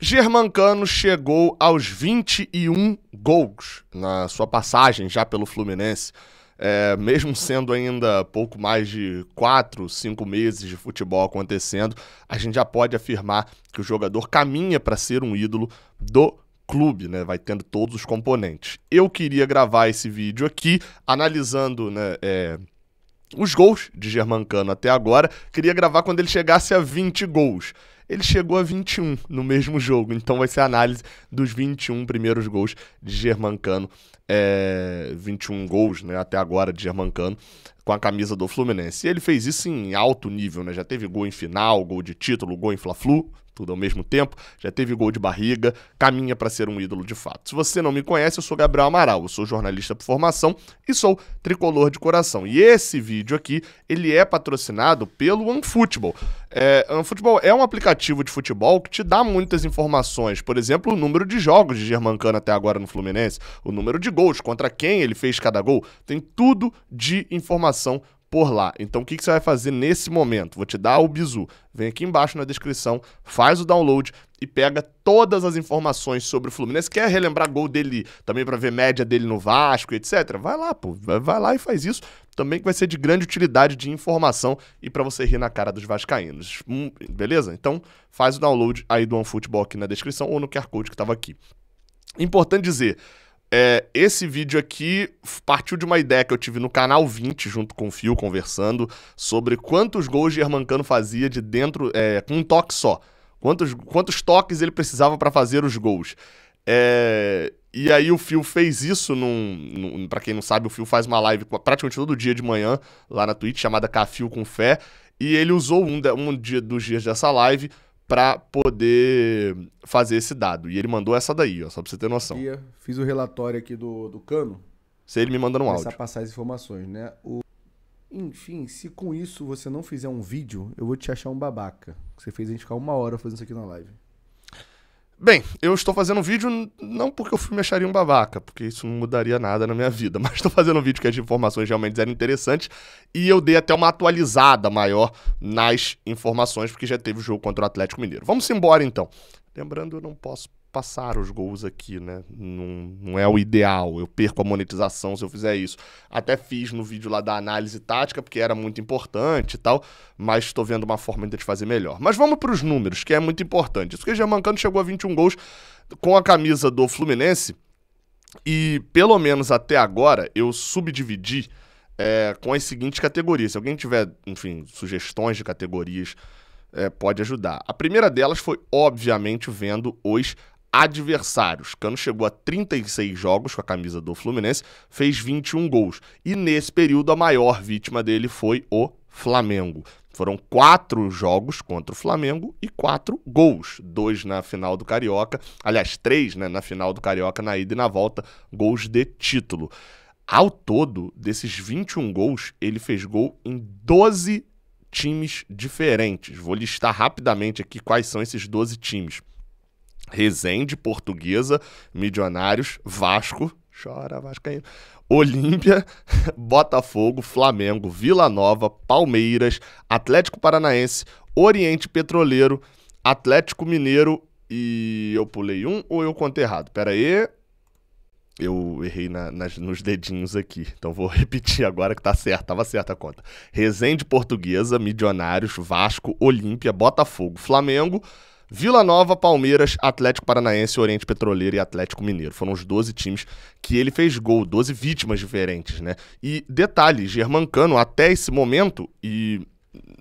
Germancano chegou aos 21 gols na sua passagem já pelo Fluminense. É, mesmo sendo ainda pouco mais de 4, 5 meses de futebol acontecendo, a gente já pode afirmar que o jogador caminha para ser um ídolo do clube, né? Vai tendo todos os componentes. Eu queria gravar esse vídeo aqui analisando, né? É, os gols de Germancano até agora, queria gravar quando ele chegasse a 20 gols ele chegou a 21 no mesmo jogo. Então vai ser a análise dos 21 primeiros gols de Germancano. É, 21 gols né, até agora de Germancano com a camisa do Fluminense. E ele fez isso em alto nível, né? Já teve gol em final, gol de título, gol em Fla-Flu, tudo ao mesmo tempo, já teve gol de barriga, caminha para ser um ídolo de fato. Se você não me conhece, eu sou Gabriel Amaral, eu sou jornalista por formação e sou tricolor de coração. E esse vídeo aqui, ele é patrocinado pelo OneFootball. É, OneFootball é um aplicativo de futebol que te dá muitas informações, por exemplo, o número de jogos de Germancano até agora no Fluminense, o número de gols, contra quem ele fez cada gol, tem tudo de informação por lá. Então o que, que você vai fazer nesse momento? Vou te dar o bizu. Vem aqui embaixo na descrição, faz o download e pega todas as informações sobre o Fluminense. Quer relembrar gol dele também para ver média dele no Vasco, etc? Vai lá, pô, vai lá e faz isso. Também que vai ser de grande utilidade de informação e para você rir na cara dos vascaínos. Hum, beleza? Então faz o download aí do OneFootball aqui na descrição ou no QR Code que estava aqui. Importante dizer, é, esse vídeo aqui partiu de uma ideia que eu tive no canal 20, junto com o Fio, conversando sobre quantos gols Germancano fazia de dentro, é, com um toque só. Quantos, quantos toques ele precisava para fazer os gols. É, e aí o Fio fez isso num. num para quem não sabe, o Fio faz uma live praticamente todo dia de manhã lá na Twitch, chamada Cafio com Fé. E ele usou um, um dia, dos dias dessa live para poder fazer esse dado. E ele mandou essa daí, ó, só para você ter noção. Eu fiz o relatório aqui do, do Cano. Se ele me manda um áudio. Começar a passar as informações, né? O... Enfim, se com isso você não fizer um vídeo, eu vou te achar um babaca. Você fez a gente ficar uma hora fazendo isso aqui na live. Bem, eu estou fazendo um vídeo não porque o filme acharia um babaca, porque isso não mudaria nada na minha vida, mas estou fazendo um vídeo que as informações realmente eram interessantes e eu dei até uma atualizada maior nas informações, porque já teve o jogo contra o Atlético Mineiro. Vamos embora então. Lembrando, eu não posso passar os gols aqui, né? Não, não é o ideal. Eu perco a monetização se eu fizer isso. Até fiz no vídeo lá da análise tática, porque era muito importante e tal, mas estou vendo uma forma ainda de fazer melhor. Mas vamos para os números, que é muito importante. Isso que mancando chegou a 21 gols com a camisa do Fluminense. E pelo menos até agora eu subdividi é, com as seguintes categorias. Se alguém tiver, enfim, sugestões de categorias, é, pode ajudar. A primeira delas foi, obviamente, vendo os adversários. Cano chegou a 36 jogos com a camisa do Fluminense, fez 21 gols. E nesse período, a maior vítima dele foi o Flamengo. Foram quatro jogos contra o Flamengo e quatro gols. Dois na final do Carioca, aliás, três né, na final do Carioca, na ida e na volta, gols de título. Ao todo, desses 21 gols, ele fez gol em 12 times diferentes. Vou listar rapidamente aqui quais são esses 12 times. Resende, Portuguesa, Milionários, Vasco, chora Vasco aí, Olímpia, Botafogo, Flamengo, Vila Nova, Palmeiras, Atlético Paranaense, Oriente Petroleiro, Atlético Mineiro e eu pulei um ou eu contei errado? Pera aí. Eu errei na, nas, nos dedinhos aqui, então vou repetir agora que tá certo, tava certa a conta. Resende Portuguesa, Milionários, Vasco, Olímpia, Botafogo, Flamengo, Vila Nova, Palmeiras, Atlético Paranaense, Oriente Petroleiro e Atlético Mineiro. Foram os 12 times que ele fez gol, 12 vítimas diferentes, né? E detalhe, Germancano, até esse momento, e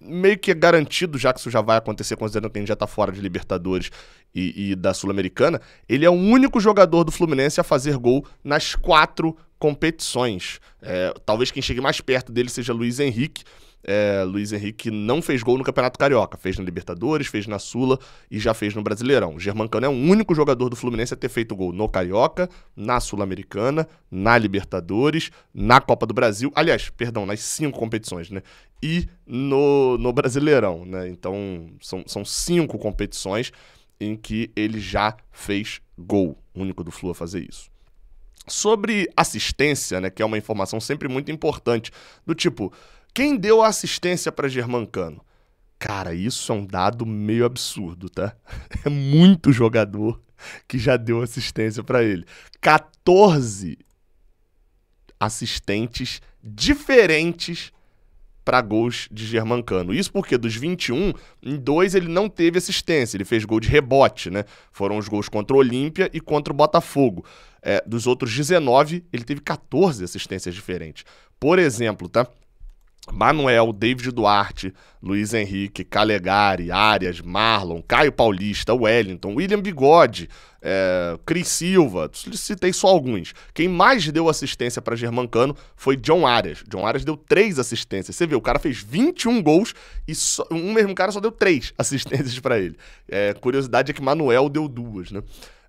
meio que é garantido, já que isso já vai acontecer, considerando que a gente já está fora de Libertadores e, e da Sul-Americana, ele é o único jogador do Fluminense a fazer gol nas quatro competições. É, talvez quem chegue mais perto dele seja Luiz Henrique. É, Luiz Henrique não fez gol no Campeonato Carioca. Fez na Libertadores, fez na Sula e já fez no Brasileirão. Germancano é o único jogador do Fluminense a ter feito gol no Carioca, na Sul-Americana, na Libertadores, na Copa do Brasil. Aliás, perdão, nas cinco competições, né? E no, no Brasileirão, né? Então, são, são cinco competições em que ele já fez gol. O único do Flu a fazer isso sobre assistência, né, que é uma informação sempre muito importante, do tipo, quem deu assistência para Germancano? Cara, isso é um dado meio absurdo, tá? É muito jogador que já deu assistência para ele. 14 assistentes diferentes para gols de Germancano. Isso porque dos 21, em dois ele não teve assistência, ele fez gol de rebote, né? Foram os gols contra o Olímpia e contra o Botafogo. É, dos outros 19, ele teve 14 assistências diferentes. Por exemplo, tá? Manuel, David Duarte, Luiz Henrique, Calegari, Arias, Marlon, Caio Paulista, Wellington, William Bigode, é, Cris Silva, citei só alguns. Quem mais deu assistência para Germancano foi John Arias. John Arias deu três assistências. Você vê, o cara fez 21 gols e só, um mesmo cara só deu três assistências para ele. É, curiosidade é que Manuel deu duas, né?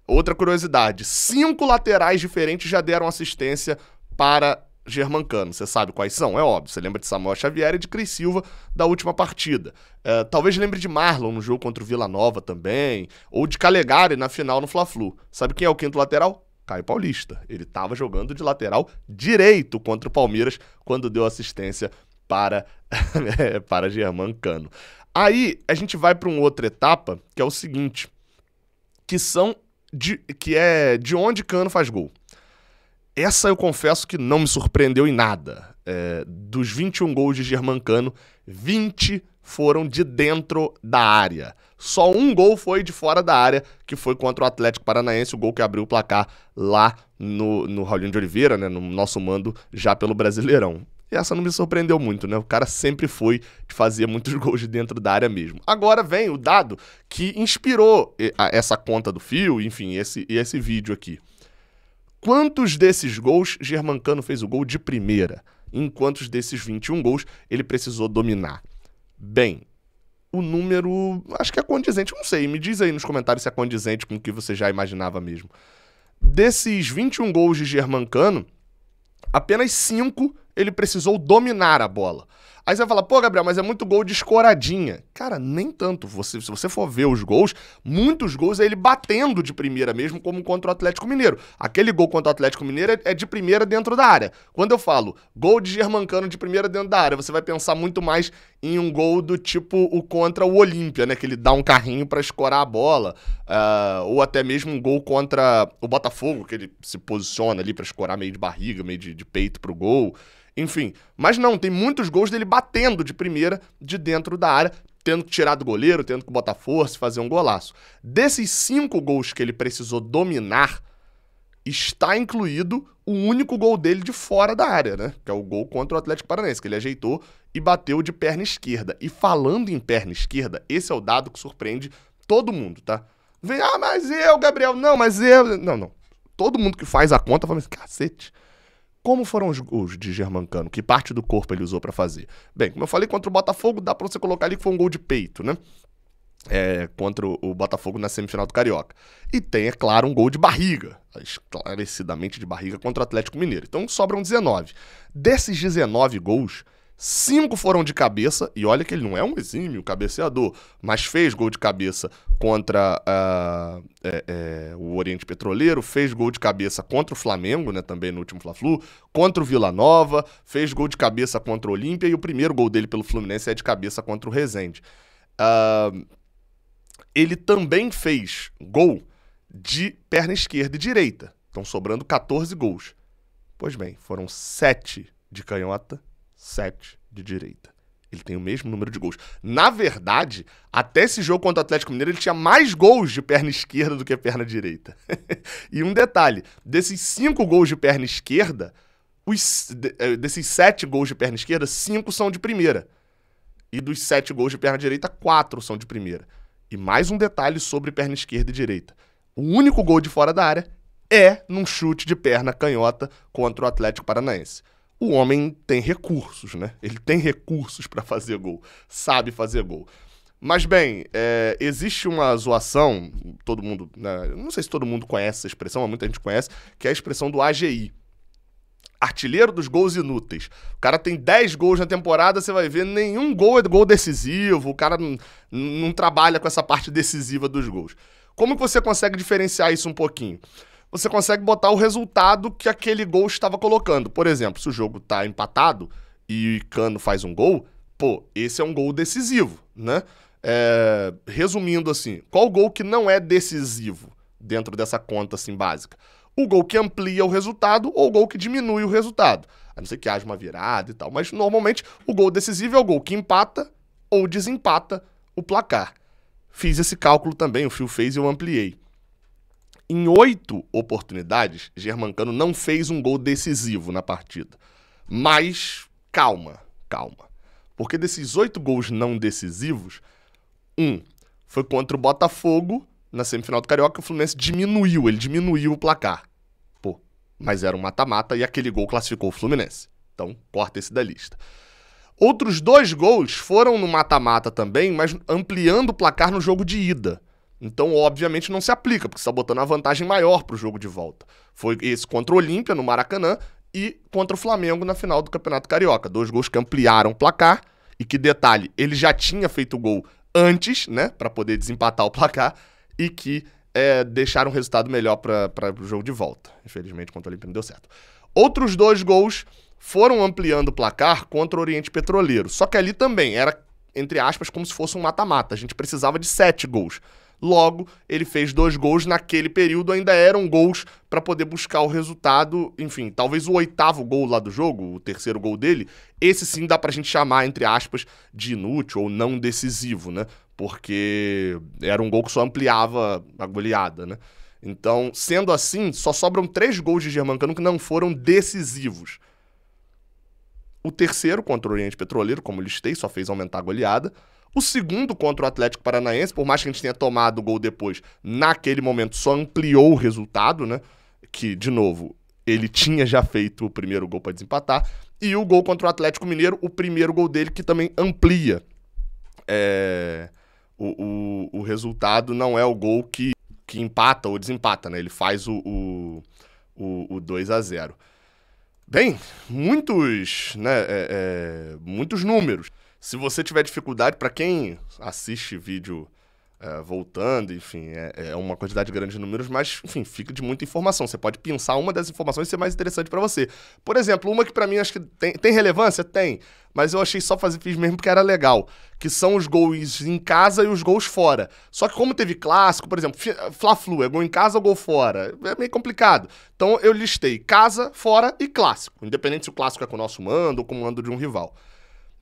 Outra curiosidade: cinco laterais diferentes já deram assistência para germancano. Você sabe quais são, é óbvio. Você lembra de Samuel Xavier e de Cris Silva da última partida. É, talvez lembre de Marlon no jogo contra o Vila Nova também, ou de Calegari na final no Fla-Flu. Sabe quem é o quinto lateral? Caio Paulista. Ele estava jogando de lateral direito contra o Palmeiras quando deu assistência para para Cano. Aí a gente vai para uma outra etapa, que é o seguinte, que são de, que é de onde Cano faz gol. Essa eu confesso que não me surpreendeu em nada. É, dos 21 gols de Germancano, 20 foram de dentro da área. Só um gol foi de fora da área, que foi contra o Atlético Paranaense, o gol que abriu o placar lá no, no Raulinho de Oliveira, né, no nosso mando já pelo Brasileirão. E essa não me surpreendeu muito, né? O cara sempre foi de fazer muitos gols de dentro da área mesmo. Agora vem o dado que inspirou eh, essa conta do fio, enfim, esse, esse vídeo aqui quantos desses gols Germancano fez o gol de primeira? Em quantos desses 21 gols ele precisou dominar? Bem, o número acho que é condizente, não sei, me diz aí nos comentários se é condizente com o que você já imaginava mesmo. Desses 21 gols de Germancano, apenas 5 ele precisou dominar a bola. Aí você vai falar, pô, Gabriel, mas é muito gol de escoradinha. Cara, nem tanto. Você, se você for ver os gols, muitos gols é ele batendo de primeira mesmo, como contra o Atlético Mineiro. Aquele gol contra o Atlético Mineiro é, é de primeira dentro da área. Quando eu falo gol de Germancano de primeira dentro da área, você vai pensar muito mais em um gol do tipo o contra o Olímpia, né? Que ele dá um carrinho para escorar a bola. Uh, ou até mesmo um gol contra o Botafogo, que ele se posiciona ali para escorar meio de barriga, meio de, de peito pro gol. Enfim, mas não, tem muitos gols dele batendo de primeira de dentro da área, tendo que tirar do goleiro, tendo que botar força, fazer um golaço. Desses cinco gols que ele precisou dominar, está incluído o único gol dele de fora da área, né? Que é o gol contra o Atlético Paranaense, que ele ajeitou e bateu de perna esquerda. E falando em perna esquerda, esse é o dado que surpreende todo mundo, tá? Vem, ah, mas eu, Gabriel, não, mas eu. Não, não. Todo mundo que faz a conta fala assim, cacete. Como foram os gols de Germancano? Que parte do corpo ele usou para fazer? Bem, como eu falei, contra o Botafogo, dá pra você colocar ali que foi um gol de peito, né? É, contra o Botafogo na semifinal do Carioca. E tem, é claro, um gol de barriga, esclarecidamente de barriga contra o Atlético Mineiro. Então sobram 19. Desses 19 gols, cinco foram de cabeça, e olha que ele não é um exímio cabeceador, mas fez gol de cabeça contra uh, é, é, o Oriente Petroleiro, fez gol de cabeça contra o Flamengo, né, também no último Fla-Flu, contra o Vila Nova, fez gol de cabeça contra o Olímpia, e o primeiro gol dele pelo Fluminense é de cabeça contra o Rezende. Uh, ah, ele também fez gol de perna esquerda e direita, estão sobrando 14 gols. Pois bem, foram sete de canhota 7 de direita. Ele tem o mesmo número de gols. Na verdade, até esse jogo contra o Atlético Mineiro, ele tinha mais gols de perna esquerda do que perna direita. e um detalhe: desses cinco gols de perna esquerda, os, eh, desses sete gols de perna esquerda, cinco são de primeira. E dos sete gols de perna direita, quatro são de primeira. E mais um detalhe sobre perna esquerda e direita: o único gol de fora da área é num chute de perna canhota contra o Atlético Paranaense o homem tem recursos, né? Ele tem recursos para fazer gol, sabe fazer gol. Mas bem, é, existe uma zoação, todo mundo, né, não sei se todo mundo conhece essa expressão, mas muita gente conhece, que é a expressão do AGI. Artilheiro dos gols inúteis. O cara tem 10 gols na temporada, você vai ver, nenhum gol é gol decisivo, o cara não, não trabalha com essa parte decisiva dos gols. Como que você consegue diferenciar isso um pouquinho? você consegue botar o resultado que aquele gol estava colocando. Por exemplo, se o jogo está empatado e o Icano faz um gol, pô, esse é um gol decisivo, né? É, resumindo assim, qual gol que não é decisivo dentro dessa conta assim básica? O gol que amplia o resultado ou o gol que diminui o resultado. A não ser que haja uma virada e tal, mas normalmente o gol decisivo é o gol que empata ou desempata o placar. Fiz esse cálculo também, o Fio fez e eu ampliei. Em oito oportunidades, Germancano não fez um gol decisivo na partida. Mas calma, calma. Porque desses oito gols não decisivos, um foi contra o Botafogo na semifinal do Carioca, o Fluminense diminuiu, ele diminuiu o placar. Pô, mas era um mata-mata e aquele gol classificou o Fluminense. Então, corta esse da lista. Outros dois gols foram no mata-mata também, mas ampliando o placar no jogo de ida. Então, obviamente, não se aplica, porque você está botando uma vantagem maior para o jogo de volta. Foi esse contra o Olímpia, no Maracanã, e contra o Flamengo na final do Campeonato Carioca. Dois gols que ampliaram o placar. E que detalhe, ele já tinha feito o gol antes, né, para poder desempatar o placar, e que é, deixaram um resultado melhor para o jogo de volta. Infelizmente, contra o Olímpia não deu certo. Outros dois gols foram ampliando o placar contra o Oriente Petroleiro. Só que ali também era, entre aspas, como se fosse um mata-mata. A gente precisava de sete gols. Logo, ele fez dois gols naquele período, ainda eram gols para poder buscar o resultado. Enfim, talvez o oitavo gol lá do jogo, o terceiro gol dele, esse sim dá pra gente chamar, entre aspas, de inútil ou não decisivo, né? Porque era um gol que só ampliava a goleada, né? Então, sendo assim, só sobram três gols de Germancano que não foram decisivos. O terceiro contra o Oriente Petroleiro, como listei, só fez aumentar a goleada. O segundo contra o Atlético Paranaense, por mais que a gente tenha tomado o gol depois, naquele momento só ampliou o resultado, né? Que, de novo, ele tinha já feito o primeiro gol para desempatar. E o gol contra o Atlético Mineiro, o primeiro gol dele, que também amplia é, o, o, o, resultado, não é o gol que, que empata ou desempata, né? Ele faz o, o, o, o 2 a 0 Bem, muitos, né, é, é, muitos números. Se você tiver dificuldade, para quem assiste vídeo é, voltando, enfim, é, é, uma quantidade grande de números, mas, enfim, fica de muita informação. Você pode pensar uma das informações e ser mais interessante para você. Por exemplo, uma que para mim acho que tem, tem, relevância? Tem. Mas eu achei só fazer, fiz mesmo porque era legal. Que são os gols em casa e os gols fora. Só que como teve clássico, por exemplo, Fla-Flu, é gol em casa ou gol fora? É meio complicado. Então eu listei casa, fora e clássico. Independente se o clássico é com o nosso mando ou com o mando de um rival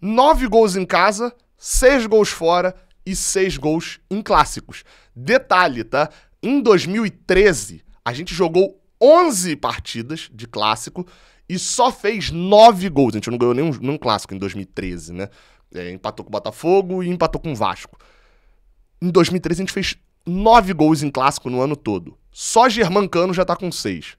nove gols em casa, seis gols fora e seis gols em clássicos. Detalhe, tá? Em 2013, a gente jogou 11 partidas de clássico e só fez nove gols. A gente não ganhou nenhum, nenhum clássico em 2013, né? É, empatou com o Botafogo e empatou com o Vasco. Em 2013, a gente fez nove gols em clássico no ano todo. Só Germancano já tá com seis.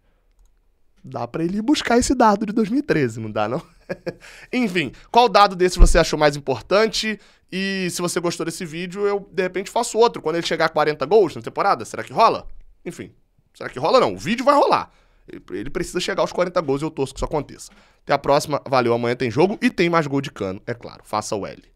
Dá para ele buscar esse dado de 2013, não dá, não? Enfim, qual dado desse você achou mais importante? E se você gostou desse vídeo, eu de repente faço outro. Quando ele chegar a 40 gols na temporada, será que rola? Enfim, será que rola? Não, o vídeo vai rolar. Ele precisa chegar aos 40 gols e eu torço que isso aconteça. Até a próxima, valeu. Amanhã tem jogo e tem mais gol de cano, é claro. Faça o L.